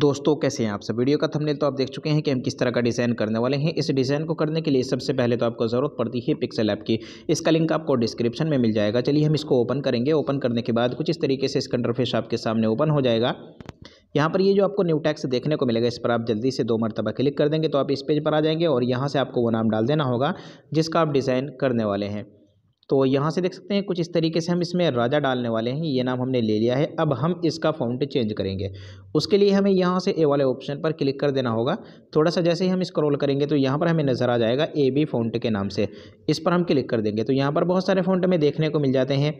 दोस्तों कैसे हैं आप सब वीडियो का थंबनेल तो आप देख चुके हैं कि हम किस तरह का डिज़ाइन करने वाले हैं इस डिज़ाइन को करने के लिए सबसे पहले तो आपको ज़रूरत पड़ती है पिक्सल ऐप की इसका लिंक आपको डिस्क्रिप्शन में मिल जाएगा चलिए हम इसको ओपन करेंगे ओपन करने के बाद कुछ इस तरीके से इसका इंटरफेस आपके सामने ओपन हो जाएगा यहाँ पर ये जो आपको न्यू टैक्स देखने को मिलेगा इस पर आप जल्दी से दो मरतबा क्लिक कर देंगे तो आप इस पेज पर आ जाएंगे और यहाँ से आपको वो नाम डाल देना होगा जिसका आप डिज़ाइन करने वाले हैं तो यहाँ से देख सकते हैं कुछ इस तरीके से हम इसमें राजा डालने वाले हैं ये नाम हमने ले लिया है अब हम इसका फ़ॉन्ट चेंज करेंगे उसके लिए हमें यहाँ से ए वाले ऑप्शन पर क्लिक कर देना होगा थोड़ा सा जैसे ही हम स्क्रॉल करेंगे तो यहाँ पर हमें नज़र आ जाएगा ए बी फाउंट के नाम से इस पर हम क्लिक कर देंगे तो यहाँ पर बहुत सारे फोन हमें देखने को मिल जाते हैं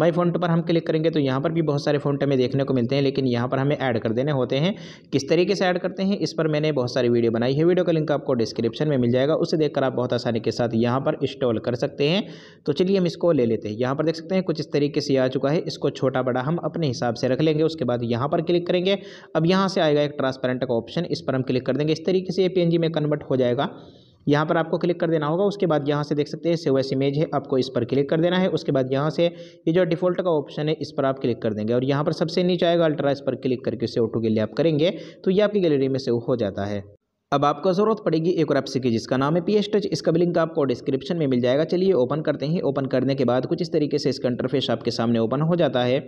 माई फॉन्ट पर हम क्लिक करेंगे तो यहाँ पर भी बहुत सारे फॉन्ट हमें देखने को मिलते हैं लेकिन यहाँ पर हमें ऐड कर देने होते हैं किस तरीके से ऐड करते हैं इस पर मैंने बहुत सारी वीडियो बनाई है वीडियो का लिंक आपको डिस्क्रिप्शन में मिल जाएगा उसे देखकर आप बहुत आसानी के साथ यहाँ पर इंस्टॉल कर सकते हैं तो चलिए हम इसको ले लेते हैं यहाँ पर देख सकते हैं कुछ इस तरीके से आ चुका है इसको छोटा बड़ा हम अपने हिसाब से रख लेंगे उसके बाद यहाँ पर क्लिक करेंगे अब यहाँ से आएगा एक ट्रांसपेरेंट का ऑप्शन इस पर हम क्लिक कर देंगे इस तरीके से ये पी में कन्वर्ट हो जाएगा यहाँ पर आपको क्लिक कर देना होगा उसके बाद यहाँ से देख सकते हैं सेव एस इमेज है आपको इस पर क्लिक कर देना है उसके बाद यहाँ से ये जो डिफ़ॉल्ट का ऑप्शन है इस पर आप क्लिक कर देंगे और यहाँ पर सबसे नीचे आएगा अल्ट्रा इस पर क्लिक करके सेव टू के लिए आप करेंगे तो ये आपकी गैलरी में सेव हो जाता है अब आपको ज़रूरत पड़ेगी एक और ऐप्स की जिसका नाम है पी एस टच इसका लिंक आपको डिस्क्रिप्शन में मिल जाएगा चलिए ओपन करते हैं ओपन करने के बाद कुछ इस तरीके से इसका इंटरफेस आपके सामने ओपन हो जाता है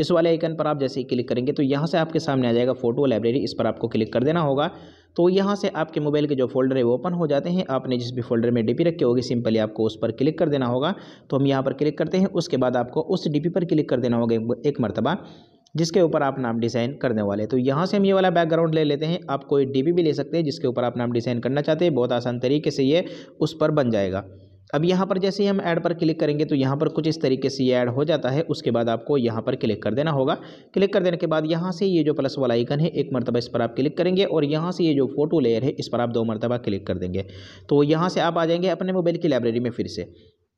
इस वाले आइकन पर आप जैसे ही क्लिक करेंगे तो यहाँ से आपके सामने आ जाएगा फोटो लाइब्रेरी इस पर आपको क्लिक कर देना होगा तो यहाँ से आपके मोबाइल के जो फोल्डर है वो ओपन हो जाते हैं आपने जिस भी फोल्डर में डीपी रखी होगी सिंपली आपको उस पर क्लिक कर देना होगा तो हम यहाँ पर क्लिक करते हैं उसके बाद आपको उस डीपी पर क्लिक कर देना होगा एक मरतबा जिसके ऊपर आप नाम डिज़ाइन करने वाले तो यहाँ से हम ये वाला बैकग्राउंड ले लेते हैं आप कोई डीपी भी ले सकते हैं जिसके ऊपर आप नाम डिज़ाइन करना चाहते हैं बहुत आसान तरीके से ये उस पर बन जाएगा अब यहाँ पर जैसे ही हम ऐड पर क्लिक करेंगे तो यहाँ पर कुछ इस तरीके से ये ऐड हो जाता है उसके बाद आपको यहाँ पर क्लिक कर देना होगा क्लिक कर देने के बाद यहाँ से ये जो प्लस वाला आइकन है एक मरतबा इस पर आप क्लिक करेंगे और यहाँ से ये जो फोटो लेयर है इस पर आप दो मरतबा क्लिक कर देंगे तो यहाँ से आप आ जाएंगे अपने मोबाइल की लाइब्रेरी में फिर से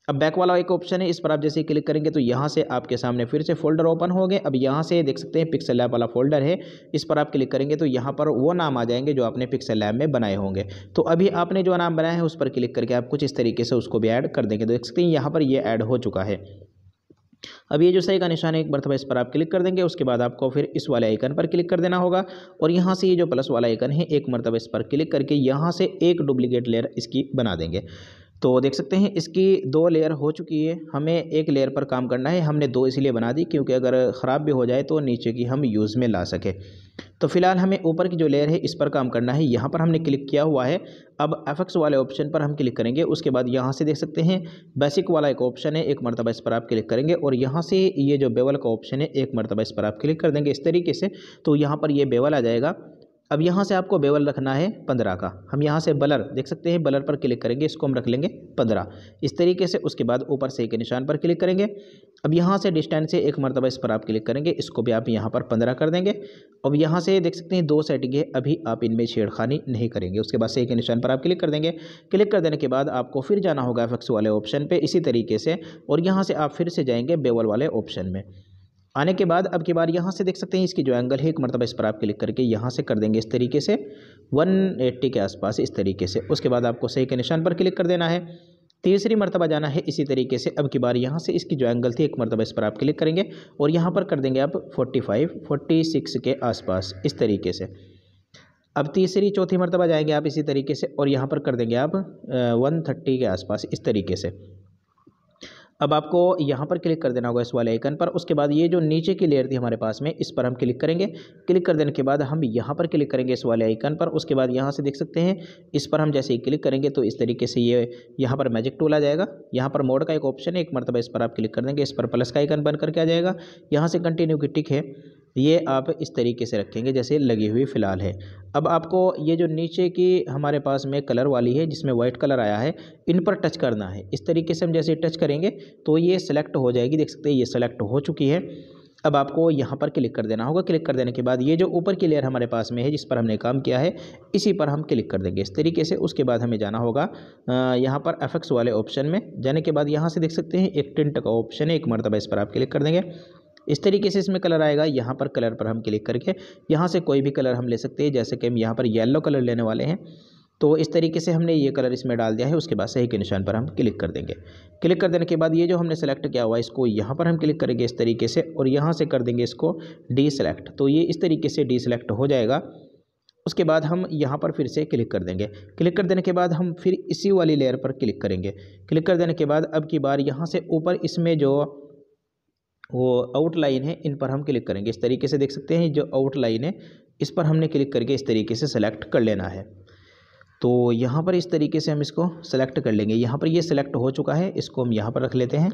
अब बैक वाला एक ऑप्शन है इस पर आप जैसे क्लिक करेंगे तो यहाँ से आपके सामने फिर से फोल्डर ओपन हो गए अब यहाँ से देख सकते हैं पिक्सल लैब वाला फोल्डर है इस पर आप क्लिक करेंगे तो यहाँ पर वो नाम आ जाएंगे जो आपने पिक्सल लैब में बनाए होंगे तो अभी आपने जो नाम बनाया है उस पर क्लिक करके आप कुछ इस तरीके से उसको भी ऐड कर देंगे तो देख सकते हैं यहाँ पर ये ऐड हो चुका है अब ये जो सही का निशान है एक मरतबा इस पर आप क्लिक कर देंगे उसके बाद आपको फिर इस वाले आइकन पर क्लिक कर देना होगा और यहाँ से ये जो प्लस वाला आइकन है एक मरतबा इस पर क्लिक करके यहाँ से एक डुप्लीकेट लेयर इसकी बना देंगे तो देख सकते हैं इसकी दो लेयर हो चुकी है हमें एक लेयर पर काम करना है हमने दो इसलिए बना दी क्योंकि अगर ख़राब भी हो जाए तो नीचे की हम यूज़ में ला सकें तो फिलहाल हमें ऊपर की जो लेयर है इस पर काम करना है यहाँ पर हमने क्लिक किया हुआ है अब एफएक्स वाले ऑप्शन पर हम क्लिक करेंगे उसके बाद यहाँ से देख सकते हैं बेसिक वाला एक ऑप्शन है एक मरतबा इस पर आप क्लिक करेंगे और यहाँ से ये जो बेवल का ऑप्शन है एक मरतबा इस पर आप क्लिक कर देंगे इस तरीके से तो यहाँ पर ये बेवल आ जाएगा अब यहाँ से आपको बेवल रखना है पंद्रह का हम यहाँ से बलर देख सकते हैं बलर पर क्लिक करेंगे इसको हम रख लेंगे पंद्रह इस तरीके से उसके बाद ऊपर से के निशान पर क्लिक करेंगे अब यहाँ से डिस्टेंस से एक मरतबा इस पर आप क्लिक करेंगे इसको भी आप यहाँ पर पंद्रह कर देंगे अब यहाँ से देख सकते हैं दो सेटिंग है अभी आप इनमें छेड़खानी नहीं करेंगे उसके बाद से के निशान पर आप क्लिक कर देंगे क्लिक कर देने के बाद आपको फिर जाना होगा एफ वाले ऑप्शन पर इसी तरीके से और यहाँ से आप फिर से जाएंगे बेवल वाले ऑप्शन में आने के बाद अब की बार यहाँ से देख सकते हैं इसकी जो एंगल है एक मरतबा इस पर आप क्लिक करके यहाँ से कर देंगे इस तरीके से 180 के आसपास इस तरीके से उसके बाद आपको सही के निशान पर क्लिक कर देना है तीसरी मरतबा जाना है इसी तरीके से अब की बार यहाँ से इसकी जो एंगल थी एक मरतबा इस पर आप क्लिक करेंगे और यहाँ पर कर देंगे आप फोर्टी सिक्स के आसपास इस तरीके से अब तीसरी चौथी मरतबा जाएंगे आप इसी तरीके से और यहाँ पर कर देंगे आप वन थर्टी के आसपास इस तरीके से अब आपको यहाँ पर क्लिक कर देना होगा इस वाले आइकन पर उसके बाद ये जो नीचे की लेयर थी हमारे पास में इस पर हम क्लिक करेंगे क्लिक कर देने के बाद हम यहाँ पर क्लिक करेंगे इस वाले आइकन पर उसके बाद यहाँ से देख सकते हैं इस पर हम जैसे ही क्लिक करेंगे तो इस तरीके से ये यहाँ पर मैजिक टूल आ जाएगा यहाँ पर मोड का एक ऑप्शन है एक मरतबा इस पर आप क्लिक कर देंगे इस पर प्लस का आइकन बन करके आ जाएगा यहाँ से कंटिन्यू की टिक है ये आप इस तरीके से रखेंगे जैसे लगी हुई फ़िलहाल है अब आपको ये जो नीचे की हमारे पास में कलर वाली है जिसमें वाइट कलर आया है इन पर टच करना है इस तरीके से हम जैसे टच करेंगे तो ये सेलेक्ट हो जाएगी देख सकते हैं ये सेलेक्ट हो चुकी है अब आपको यहाँ पर क्लिक कर देना होगा क्लिक कर देने के बाद ये जो ऊपर की लेयर हमारे पास में है जिस पर हमने काम किया है इसी पर हम क्लिक कर देंगे इस तरीके से उसके बाद हमें जाना होगा यहाँ पर एफेक्स वाले ऑप्शन में जाने के बाद यहाँ से देख सकते हैं एक टिंट का ऑप्शन है एक मरतबा इस पर आप क्लिक कर देंगे इस तरीके से इसमें कलर आएगा यहाँ पर कलर पर हम क्लिक करके यहाँ से कोई भी कलर हम ले सकते हैं जैसे कि हम यहाँ पर येलो कलर लेने वाले हैं तो इस तरीके से हमने ये कलर इसमें डाल दिया है उसके बाद सही के निशान पर हम क्लिक कर देंगे क्लिक कर देने के बाद ये जो हमने सेलेक्ट किया हुआ है इसको यहाँ पर हम क्लिक करेंगे इस तरीके से और यहाँ से कर देंगे इसको डी सेलेक्ट तो ये इस तरीके से डी सेलेक्ट हो जाएगा उसके बाद हम यहाँ पर फिर से क्लिक कर देंगे क्लिक कर देने के बाद हम फिर इसी वाली लेयर पर क्लिक करेंगे क्लिक कर देने के बाद अब की बार यहाँ से ऊपर इसमें जो वो आउटलाइन है इन पर हम क्लिक करेंगे इस तरीके से देख सकते हैं जो आउटलाइन है इस पर हमने क्लिक करके इस तरीके से सेलेक्ट कर लेना है तो यहाँ पर इस तरीके से हम इसको सेलेक्ट कर लेंगे यहाँ पर ये यह सिलेक्ट हो चुका है इसको हम यहाँ पर रख लेते हैं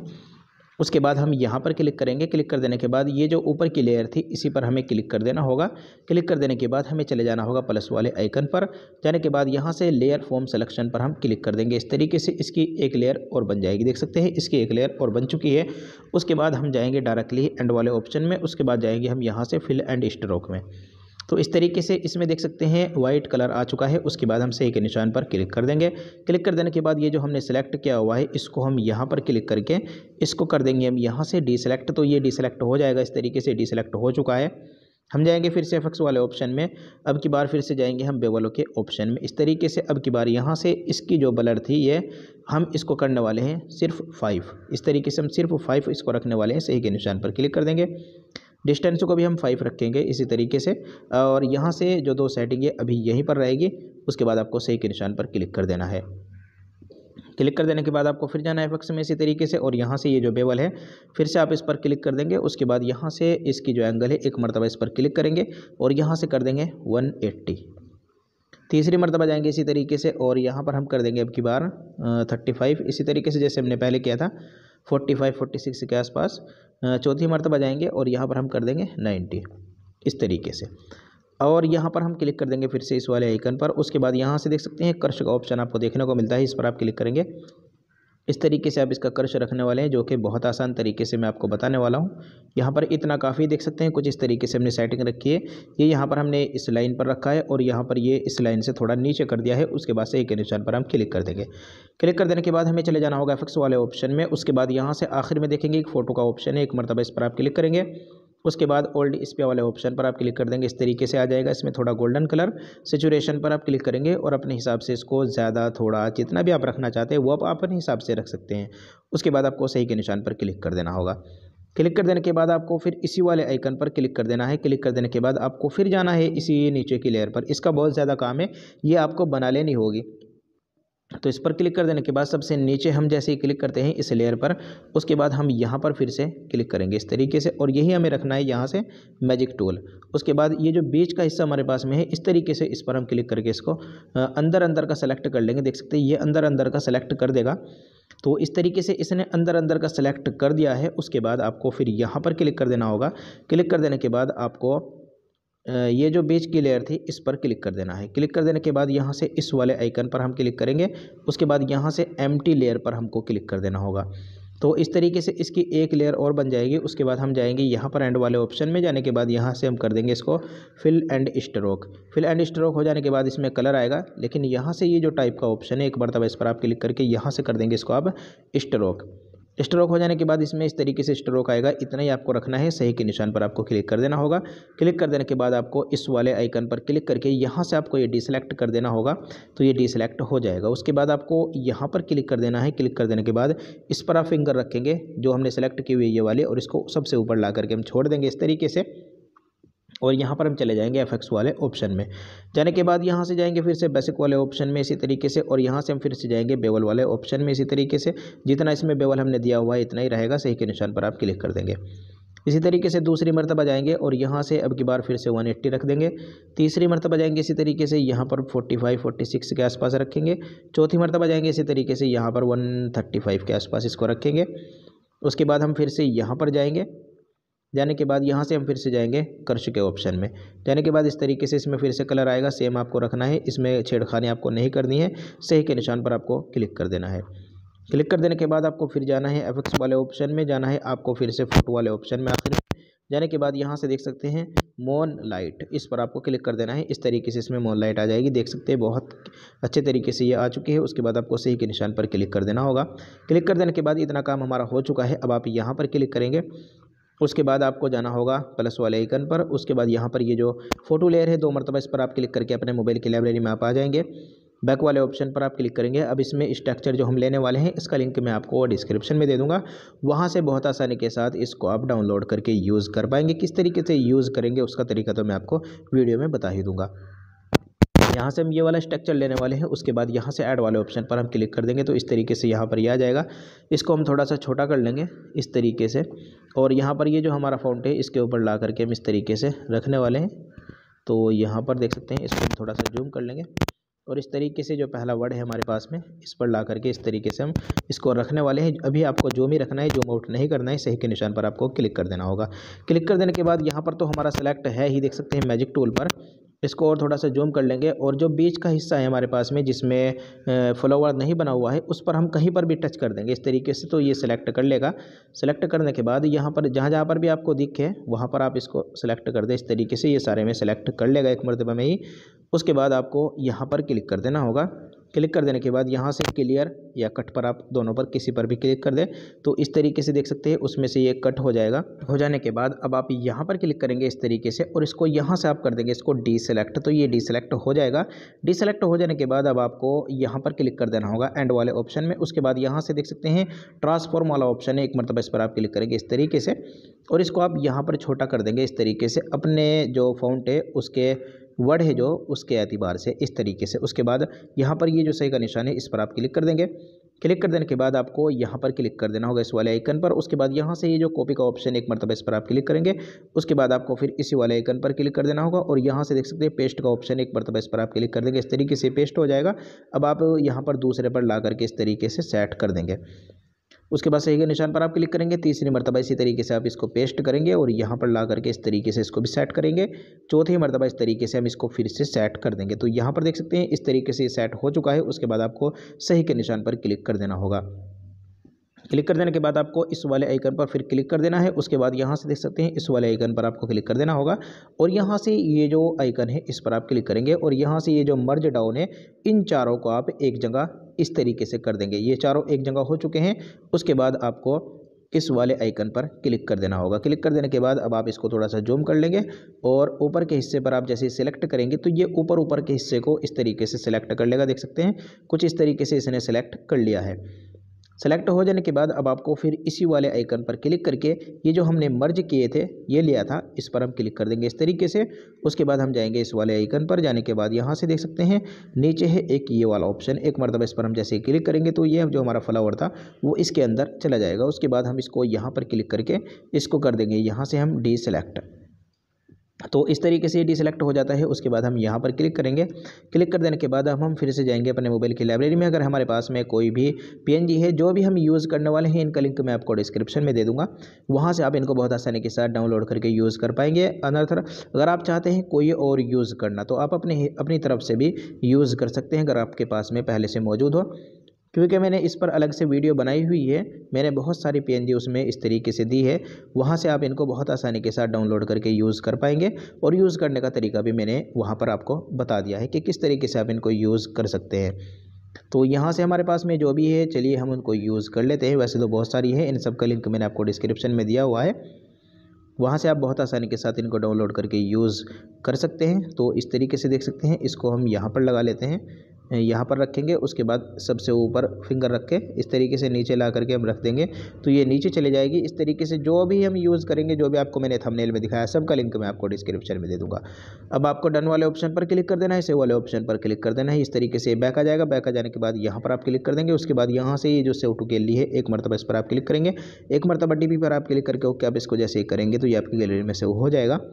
उसके बाद हम यहाँ पर क्लिक करेंगे क्लिक कर देने के बाद ये जो ऊपर की लेयर थी इसी पर हमें क्लिक कर देना होगा क्लिक कर देने के बाद हमें चले जाना होगा प्लस वाले आइकन पर जाने के बाद यहाँ से लेयर फॉर्म सिलेक्शन पर हम क्लिक कर देंगे इस तरीके से इसकी एक लेयर और बन जाएगी देख सकते हैं इसकी एक लेयर और बन चुकी है उसके बाद हम जाएँगे डायरेक्टली एंड वाले ऑप्शन में उसके बाद जाएंगे हम यहाँ से फिल एंड स्ट्रोक में तो इस तरीके से इसमें देख सकते हैं वाइट कलर आ चुका है उसके बाद हम सही के निशान पर क्लिक कर देंगे क्लिक कर देने के बाद ये जो हमने सेलेक्ट किया हुआ है इसको हम यहाँ पर क्लिक करके इसको कर देंगे हम यहाँ से डिसलेक्ट तो ये डिसलेक्ट हो जाएगा इस तरीके से डिसलेक्ट हो चुका है हम जाएंगे फिर से एफेक्स वाले ऑप्शन में अब की बार फिर से जाएंगे हम बेवलो के ऑप्शन में इस तरीके से अब की बार यहाँ से इसकी जो बलर थी ये हम इसको करने वाले हैं सिर्फ फाइव इस तरीके से हम सिर्फ फाइव इसको रखने वाले हैं सही के निशान पर क्लिक कर देंगे डिस्टेंस को भी हम फाइव रखेंगे इसी तरीके से और यहाँ से जो दो सेटिंग है अभी यहीं पर रहेगी उसके बाद आपको सही के निशान पर क्लिक कर देना है क्लिक कर देने के बाद आपको फिर जाना है एफेक्स में इसी तरीके से और यहाँ से ये जो बेवल है फिर से आप इस पर क्लिक कर देंगे उसके बाद यहाँ से इसकी जो एंगल है एक मरतबा इस पर क्लिक करेंगे और यहाँ से कर देंगे वन एट्टी तीसरी मरतबा जाएंगे इसी तरीके से और यहाँ पर हम कर देंगे अब की बार थर्टी फाइव इसी तरीके से जैसे हमने पहले किया था फोर्टी फाइव फोर्टी सिक्स के आसपास चौथी मरतबा जाएंगे और यहाँ पर हम कर देंगे नाइन्टी इस तरीके से और यहाँ पर हम क्लिक कर देंगे फिर से इस वाले आइकन पर उसके बाद यहाँ से देख सकते हैं कर्श का ऑप्शन आपको देखने को मिलता है इस पर आप क्लिक करेंगे इस तरीके से आप इसका कर्ज रखने वाले हैं जो कि बहुत आसान तरीके से मैं आपको बताने वाला हूँ यहाँ पर इतना काफ़ी देख सकते हैं कुछ इस तरीके से हमने सेटिंग रखी है ये यहाँ पर हमने इस लाइन पर रखा है और यहाँ पर ये इस लाइन से थोड़ा नीचे कर दिया है उसके बाद से एक निशान पर हम क्लिक कर देंगे क्लिक कर देने के बाद हमें चले जाना होगा एफिक्स वाले ऑप्शन में उसके बाद यहाँ से आखिर में देखेंगे एक फ़ोटो का ऑप्शन है एक मरतबा इस पर आप क्लिक करेंगे उसके बाद ओल्ड इस पे वाले ऑप्शन पर आप क्लिक कर देंगे इस तरीके से आ जाएगा इसमें थोड़ा गोल्डन कलर सेचुरेशन पर आप क्लिक करेंगे और अपने हिसाब से इसको ज़्यादा थोड़ा जितना भी आप रखना चाहते हैं वो आप अपने हिसाब से रख सकते हैं उसके बाद आपको सही के निशान पर क्लिक कर देना होगा क्लिक कर देने के बाद आपको फिर इसी वाले आइकन पर क्लिक कर देना है क्लिक कर देने के बाद आपको फिर जाना है इसी नीचे की लेयर पर इसका बहुत ज़्यादा काम है ये आपको बना लेनी होगी तो इस पर क्लिक कर देने के बाद सबसे नीचे हम जैसे ही क्लिक करते हैं इस लेयर पर उसके बाद हम यहाँ पर फिर से क्लिक करेंगे इस तरीके से और यही हमें रखना है यहाँ से मैजिक टूल उसके बाद ये जो बीच का हिस्सा हमारे पास में है इस तरीके से इस पर हम क्लिक करके इसको अंदर अंदर का सेलेक्ट कर लेंगे देख सकते हैं ये अंदर अंदर का सेलेक्ट कर देगा तो इस तरीके से इसने अंदर अंदर का सेलेक्ट कर दिया है उसके बाद आपको फिर यहाँ पर क्लिक कर देना होगा क्लिक कर देने के बाद आपको ये जो बीच की लेयर थी इस पर क्लिक कर देना है क्लिक कर देने के बाद यहाँ से इस वाले आइकन पर हम क्लिक करेंगे उसके बाद यहाँ से एम लेयर पर हमको क्लिक कर देना होगा तो इस तरीके से इसकी एक लेयर और बन जाएगी उसके बाद हम जाएंगे यहाँ पर एंड वाले ऑप्शन में जाने के बाद यहाँ से हम कर देंगे इसको fill and stroke fill and stroke हो जाने के बाद इसमें कलर आएगा लेकिन यहाँ से ये जो टाइप का ऑप्शन है एक तब इस पर आप क्लिक करके यहाँ से कर देंगे इसको आप स्ट्रोक स्ट्रोक हो जाने के बाद इसमें इस तरीके से स्ट्रोक आएगा इतना ही आपको रखना है सही के निशान पर आपको क्लिक कर देना होगा क्लिक कर देने के बाद आपको इस वाले आइकन पर क्लिक करके यहाँ से आपको ये डिसलेक्ट कर देना होगा तो ये डिसलेक्ट हो जाएगा उसके बाद आपको यहाँ पर क्लिक कर देना है क्लिक कर देने के बाद इस पर आप फिंगर रखेंगे जो हमने सेलेक्ट की हुई ये वाले और इसको सबसे ऊपर ला करके हम छोड़ देंगे इस तरीके से और यहाँ पर हम चले जाएंगे एफ वाले ऑप्शन में जाने के बाद यहाँ से जाएंगे फिर से बेसिक वाले ऑप्शन में इसी तरीके से और यहाँ से हम फिर से जाएंगे बेवल वाले ऑप्शन में इसी तरीके से जितना इसमें बेवल हमने दिया हुआ है इतना ही रहेगा सही के निशान पर आप क्लिक कर देंगे इसी तरीके से दूसरी मरतबा जाएंगे और यहाँ से अब की बार फिर से 180 रख देंगे तीसरी मरतबा जाएंगे इसी तरीके से यहाँ पर 45 46 के आसपास रखेंगे चौथी मरतबा जाएंगे इसी तरीके से यहाँ पर 135 के आसपास इसको रखेंगे उसके बाद हम फिर से यहाँ पर जाएंगे जाने के बाद यहाँ से हम फिर से जाएंगे कर्श के ऑप्शन में जाने के बाद इस तरीके से इसमें फिर से कलर आएगा सेम आपको रखना है इसमें छेड़खानी आपको नहीं करनी है सही के निशान पर आपको क्लिक कर देना है क्लिक कर देने के बाद आपको फिर जाना है एफेक्स वाले ऑप्शन में जाना है आपको फिर से फोटो वाले ऑप्शन में आखिर जाने के बाद यहाँ से देख सकते हैं मोन लाइट इस पर आपको क्लिक कर देना है इस तरीके से इसमें मोन लाइट आ जाएगी देख सकते हैं बहुत अच्छे तरीके से ये आ चुकी है उसके बाद आपको सही के निशान पर क्लिक कर देना होगा क्लिक कर देने के बाद इतना काम हमारा हो चुका है अब आप यहाँ पर क्लिक करेंगे उसके बाद आपको जाना होगा प्लस वाले आइकन पर उसके बाद यहाँ पर ये जो फोटो लेयर है दो मरतबा इस पर आप क्लिक करके अपने मोबाइल की लाइब्रेरी में आप आ जाएंगे बैक वाले ऑप्शन पर आप क्लिक करेंगे अब इसमें स्ट्रक्चर जो हम लेने वाले हैं इसका लिंक मैं आपको डिस्क्रिप्शन में दे दूंगा वहाँ से बहुत आसानी के साथ इसको आप डाउनलोड करके यूज़ कर पाएंगे किस तरीके से यूज़ करेंगे उसका तरीका तो मैं आपको वीडियो में बता ही दूंगा यहाँ से हम ये वाला स्ट्रक्चर लेने वाले हैं उसके बाद यहाँ से ऐड वाले ऑप्शन पर हम क्लिक कर देंगे तो इस तरीके से यहाँ पर ये यह आ जाएगा इसको हम थोड़ा सा छोटा कर लेंगे इस तरीके से और यहाँ पर ये यह जो हमारा फाउंट है इसके ऊपर ला करके हम इस तरीके से रखने वाले हैं तो यहाँ पर देख सकते हैं इसको हम थोड़ा सा जूम कर लेंगे और इस तरीके से जो पहला वर्ड है हमारे पास में इस पर ला करके इस तरीके से हम इसको रखने वाले हैं अभी आपको जो भी रखना है जूम आउट नहीं करना है सही के निशान पर आपको क्लिक कर देना होगा क्लिक कर देने के बाद यहाँ पर तो हमारा सेलेक्ट है ही देख सकते हैं मैजिक टूल पर इसको और थोड़ा सा जूम कर लेंगे और जो बीच का हिस्सा है हमारे पास में जिसमें फ्लावर नहीं बना हुआ है उस पर हम कहीं पर भी टच कर देंगे इस तरीके से तो ये सिलेक्ट कर लेगा सिलेक्ट करने के बाद यहाँ पर जहाँ जहाँ पर भी आपको दिखे वहाँ पर आप इसको सिलेक्ट कर दें इस तरीके से ये सारे में सिलेक्ट कर लेगा एक मरतबा में ही उसके बाद आपको यहाँ पर क्लिक कर देना होगा क्लिक कर देने के बाद यहाँ से क्लियर या कट पर आप दोनों पर किसी पर भी क्लिक कर दें तो इस तरीके से देख सकते हैं उसमें से ये कट हो जाएगा हो जाने के बाद अब आप यहाँ पर क्लिक करेंगे इस तरीके से और इसको यहाँ से आप कर देंगे इसको डी सेलेक्ट तो ये डी सेलेक्ट हो जाएगा डी सेलेक्ट हो जाने के बाद अब आपको यहाँ पर क्लिक कर देना होगा एंड वाले ऑप्शन में उसके बाद यहाँ से देख सकते हैं ट्रांसफॉर्म वाला ऑप्शन है एक मरतबा इस पर आप क्लिक करेंगे इस तरीके से और इसको आप यहाँ पर छोटा कर देंगे इस तरीके से अपने जो फ़ाउंट है उसके वर्ड है जो उसके एतबार से इस तरीके से उसके बाद यहाँ पर ये जो सही का निशान है इस पर आप क्लिक कर देंगे क्लिक कर देने के बाद आपको यहाँ पर क्लिक कर देना होगा इस वाले आइकन पर उसके बाद यहाँ से ये जो कॉपी का ऑप्शन एक मरतबा इस पर आप क्लिक करेंगे उसके बाद आपको फिर इसी वाले आइकन पर क्लिक कर देना होगा और यहाँ से देख सकते हैं पेस्ट का ऑप्शन एक मरतबा इस पर आप क्लिक कर देंगे इस तरीके से पेस्ट हो जाएगा अब आप यहाँ पर दूसरे पर ला करके इस तरीके से सेट कर देंगे उसके बाद सही के निशान पर आप क्लिक करेंगे तीसरी मरतबा इसी तरीके से आप इसको पेस्ट करेंगे और यहाँ पर ला करके इस तरीके से इसको भी सेट करेंगे चौथी मरतबा इस तरीके से हम इसको फिर से सेट कर देंगे तो यहाँ पर देख सकते हैं इस तरीके से सेट हो चुका है उसके बाद आपको सही के निशान पर क्लिक कर देना होगा क्लिक कर देने के बाद आपको इस वाले आइकन पर फिर क्लिक कर देना है उसके बाद यहाँ से देख सकते हैं इस वाले आइकन पर आपको क्लिक कर देना होगा और यहाँ से ये जो आइकन है इस पर आप क्लिक करेंगे और यहाँ से ये जो मर्ज डाउन है इन चारों को आप एक जगह इस तरीके से कर देंगे ये चारों एक जगह हो चुके हैं उसके बाद आपको इस वाले आइकन पर क्लिक कर देना होगा क्लिक कर देने के बाद अब आप इसको थोड़ा सा जूम कर लेंगे और ऊपर के हिस्से पर आप जैसे सिलेक्ट करेंगे तो ये ऊपर ऊपर के हिस्से को इस तरीके से सेलेक्ट कर लेगा देख सकते हैं कुछ इस तरीके से इसने सेलेक्ट कर लिया है सेलेक्ट हो जाने के बाद अब आपको फिर इसी वाले आइकन पर क्लिक करके ये जो हमने मर्ज किए थे ये लिया था इस पर हम क्लिक कर देंगे इस तरीके से उसके बाद हम जाएंगे इस वाले आइकन पर जाने के बाद यहाँ से देख सकते हैं नीचे है एक ये वाला ऑप्शन एक मरतबा इस पर हम जैसे क्लिक करेंगे तो ये जो हमारा फ्लावर था वो इसके अंदर चला जाएगा उसके बाद हम इसको यहाँ पर क्लिक करके इसको कर देंगे यहाँ से हम डी सेलेक्ट तो इस तरीके से ये डिसलेक्ट हो जाता है उसके बाद हम यहाँ पर क्लिक करेंगे क्लिक कर देने के बाद अब हम फिर से जाएंगे अपने मोबाइल की लाइब्रेरी में अगर हमारे पास में कोई भी पीएनजी है जो भी हम यूज़ करने वाले हैं इनका लिंक मैं आपको डिस्क्रिप्शन में दे दूँगा वहाँ से आप इनको बहुत आसानी के साथ डाउनलोड करके यूज़ कर पाएंगे अनर्थर अगर आप चाहते हैं कोई और यूज़ करना तो आप अपने अपनी तरफ से भी यूज़ कर सकते हैं अगर आपके पास में पहले से मौजूद हो क्योंकि मैंने इस पर अलग से वीडियो बनाई हुई है मैंने बहुत सारी पी उसमें इस तरीके से दी है वहाँ से आप इनको बहुत आसानी के साथ डाउनलोड करके यूज़ कर पाएंगे और यूज़ करने का तरीका भी मैंने वहाँ पर आपको बता दिया है कि किस तरीके से आप इनको यूज़ कर सकते हैं तो यहाँ से हमारे पास में जो भी है चलिए हम उनको यूज़ कर लेते हैं वैसे तो बहुत सारी है इन सब का लिंक मैंने आपको डिस्क्रिप्शन में दिया हुआ है वहाँ से आप बहुत आसानी के साथ इनको डाउनलोड करके यूज़ कर सकते हैं तो इस तरीके से देख सकते हैं इसको हम यहाँ पर लगा लेते हैं यहाँ पर रखेंगे उसके बाद सबसे ऊपर फिंगर रख के इस तरीके से नीचे ला करके हम रख देंगे तो ये नीचे चले जाएगी इस तरीके से जो भी हम यूज़ करेंगे जो भी आपको मैंने थंबनेल में दिखाया सबका लिंक मैं आपको डिस्क्रिप्शन में दे दूँगा अब आपको डन वाले ऑप्शन पर क्लिक कर देना है सेव वाले ऑप्शन पर क्लिक कर देना है इस तरीके से बैक आ जाएगा बैक आ जाने के बाद यहाँ पर आप क्लिक कर देंगे उसके बाद यहाँ से ये जो सेव टू गैलरी है एक मरतबा इस पर आप क्लिक करेंगे एक मरतबा डी पर आप क्लिक करके ओके आप इसको जैसे ही करेंगे तो ये आपकी गैलरी में सेव हो जाएगा